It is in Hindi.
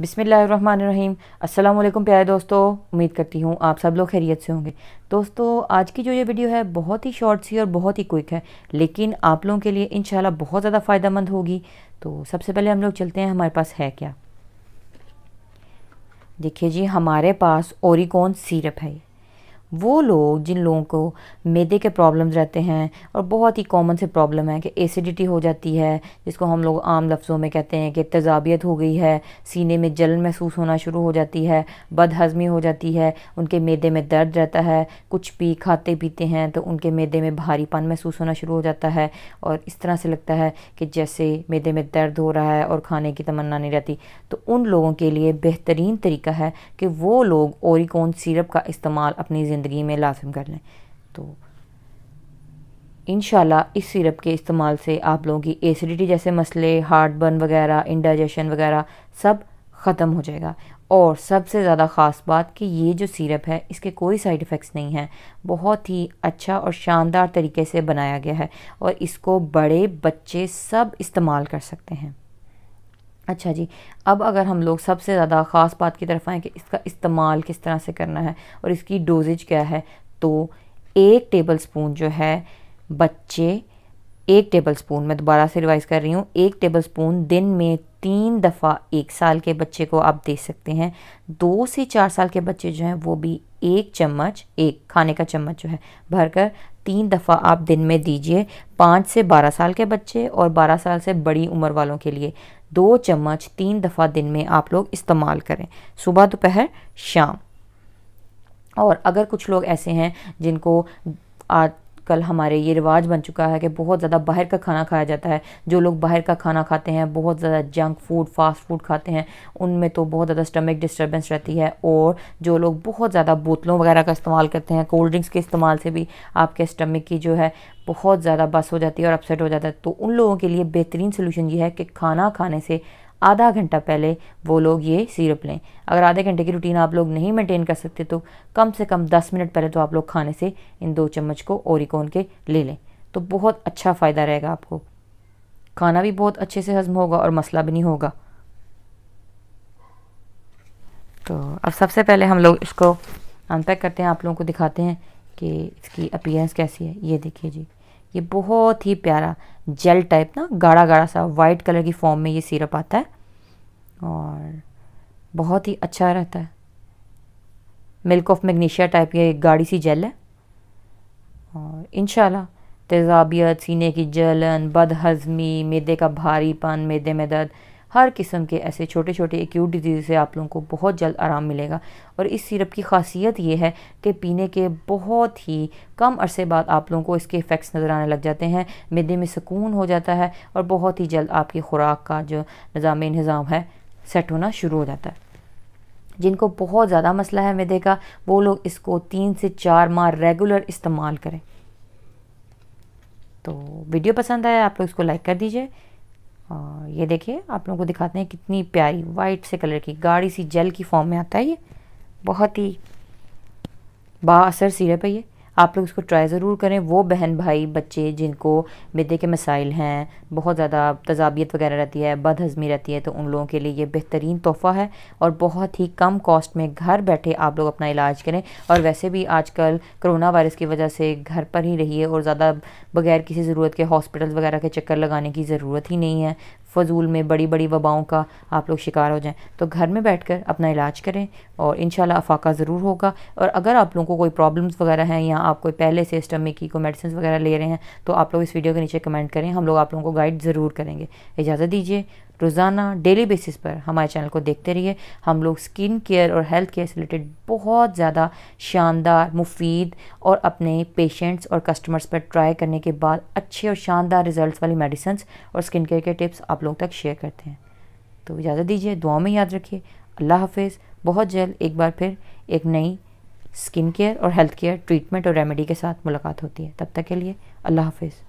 बिसमीम् अल्लाम प्यारे दोस्तों उम्मीद करती हूँ आप सब लोग खैरियत से होंगे दोस्तों आज की जो ये वीडियो है बहुत ही शॉर्ट सी और बहुत ही क्विक है लेकिन आप लोगों के लिए इन बहुत ज़्यादा मंद होगी तो सबसे पहले हम लोग चलते हैं हमारे पास है क्या देखिए जी हमारे पास ओरिकोन सीरप है वो लोग जिन लोगों को मैदे के प्रॉब्लम्स रहते हैं और बहुत ही कॉमन से प्रॉब्लम है कि एसिडिटी हो जाती है जिसको हम लोग आम लफ्ज़ों में कहते हैं कि तजाबियत हो गई है सीने में जलन महसूस होना शुरू हो जाती है बदहजमी हो जाती है उनके मैदे में दर्द रहता है कुछ भी खाते पीते हैं तो उनके मैदे में भारीपन महसूस होना शुरू हो जाता है और इस तरह से लगता है कि जैसे मैदे में दर्द हो रहा है और खाने की तमन्ना नहीं रहती तो उन लोगों के लिए बेहतरीन तरीका है कि वो लोग ओरिकोन सिरप का इस्तेमाल अपनी ज़िंदगी में लाजम कर लें तो इन इस सिरप के इस्तेमाल से आप लोगों की एसिडिटी जैसे मसले हार्ट बर्न वगैरह इंडाइजेशन वगैरह सब ख़त्म हो जाएगा और सबसे ज़्यादा ख़ास बात कि ये जो सिरप है इसके कोई साइड इफ़ेक्ट्स नहीं हैं बहुत ही अच्छा और शानदार तरीके से बनाया गया है और इसको बड़े बच्चे सब इस्तेमाल कर सकते हैं अच्छा जी अब अगर हम लोग सबसे ज़्यादा ख़ास बात की तरफ आएँ कि इसका इस्तेमाल किस तरह से करना है और इसकी डोजेज क्या है तो एक टेबल स्पून जो है बच्चे एक टेबल स्पून मैं दोबारा से रिवाइज़ कर रही हूँ एक टेबल स्पून दिन में तीन दफ़ा एक साल के बच्चे को आप दे सकते हैं दो से चार साल के बच्चे जो हैं वो भी एक चम्मच एक खाने का चम्मच जो है भरकर तीन दफ़ा आप दिन में दीजिए पाँच से बारह साल के बच्चे और बारह साल से बड़ी उम्र वालों के लिए दो चम्मच तीन दफ़ा दिन में आप लोग इस्तेमाल करें सुबह दोपहर शाम और अगर कुछ लोग ऐसे हैं जिनको आज आजकल हमारे ये रिवाज बन चुका है कि बहुत ज़्यादा बाहर का खाना खाया जाता है जो लोग बाहर का खाना खाते हैं बहुत ज़्यादा जंक फूड फास्ट फूड खाते हैं उनमें तो बहुत ज़्यादा स्टमक डिस्टर्बेंस रहती है और जो लोग बहुत ज़्यादा बोतलों वगैरह का इस्तेमाल करते हैं कोल्ड ड्रिंक्स के इस्तेमाल से भी आपके स्टमक की जो है बहुत ज़्यादा बस हो जाती है और अपसेट हो जाता है तो उन लोगों के लिए बेहतरीन सोल्यूशन ये है कि खाना खाने से आधा घंटा पहले वो लोग ये सीरप लें अगर आधे घंटे की रूटीन आप लोग नहीं मेंटेन कर सकते तो कम से कम दस मिनट पहले तो आप लोग खाने से इन दो चम्मच को ओरिकोन के ले लें तो बहुत अच्छा फ़ायदा रहेगा आपको खाना भी बहुत अच्छे से हजम होगा और मसला भी नहीं होगा तो अब सबसे पहले हम लोग इसको अनपैक करते हैं आप लोगों को दिखाते हैं कि इसकी अपीयरेंस कैसी है ये देखिए जी ये बहुत ही प्यारा जेल टाइप ना गाढ़ा गाढ़ा सा वाइट कलर की फॉर्म में ये सिरप आता है और बहुत ही अच्छा रहता है मिल्क ऑफ मैग्नीशिया टाइप ये गाढ़ी सी जेल है और इन तेजाबियत सीने की जलन बदहजमी मैदे का भारीपन मैदे में दर्द हर किस्म के ऐसे छोटे छोटे एक्यूट डिजीज़ से आप लोगों को बहुत जल्द आराम मिलेगा और इस सिरप की खासियत ये है कि पीने के बहुत ही कम अरसे बाद आप लोगों को इसके इफ़ेक्ट्स नज़र आने लग जाते हैं मेदे में सुकून हो जाता है और बहुत ही जल्द आपकी खुराक का जो निज़ाम इन्हज़ाम है सेट होना शुरू हो जाता है जिनको बहुत ज़्यादा मसला है मैदे का वो लोग इसको तीन से चार माह रेगुलर इस्तेमाल करें तो वीडियो पसंद आया आप लोग इसको लाइक कर दीजिए ये देखिए आप लोगों को दिखाते हैं कितनी प्यारी वाइट से कलर की गाढ़ी सी जेल की फॉर्म में आता है ये बहुत ही बासर सिरप है ये आप लोग इसको ट्राई ज़रूर करें वो बहन भाई बच्चे जिनको मिदे के मसाइल हैं बहुत ज़्यादा तजाबियत वगैरह रहती है बद हज़मी रहती है तो उन लोगों के लिए ये बेहतरीन तोहफ़ा है और बहुत ही कम कॉस्ट में घर बैठे आप लोग अपना इलाज करें और वैसे भी आजकल कोरोना वायरस की वजह से घर पर ही रहिए और ज़्यादा बगैर किसी ज़रूरत के हॉस्पिटल वगैरह के चक्कर लगाने की ज़रूरत ही नहीं है फजूल में बड़ी बड़ी वबाओं का आप लोग शिकार हो जाएं तो घर में बैठकर अपना इलाज करें और इन अफाका ज़रूर होगा और अगर आप लोगों को कोई प्रॉब्लम्स वगैरह हैं या आप कोई पहले से स्टमिक की कोई मेडिसिन वगैरह ले रहे हैं तो आप लोग इस वीडियो के नीचे कमेंट करें हम लोग आप लोगों को गाइड ज़रूर करेंगे इजाज़त दीजिए रोज़ाना डेली बेसिस पर हमारे चैनल को देखते रहिए हम लोग स्किन केयर और हेल्थ केयर से रिलेटेड बहुत ज़्यादा शानदार मुफीद और अपने पेशेंट्स और कस्टमर्स पर ट्राई करने के बाद अच्छे और शानदार रिजल्ट वाली मेडिसन्स और स्किन केयर के टिप्स आप लोगों तक शेयर करते हैं तो इजाज़त दीजिए दुआ में याद रखिए अल्लाह हाफिज़ बहुत जल्द एक बार फिर एक नई स्किन केयर और हेल्थ केयर ट्रीटमेंट और रेमेडी के साथ मुलाकात होती है तब तक के लिए अल्लाह हाफिज़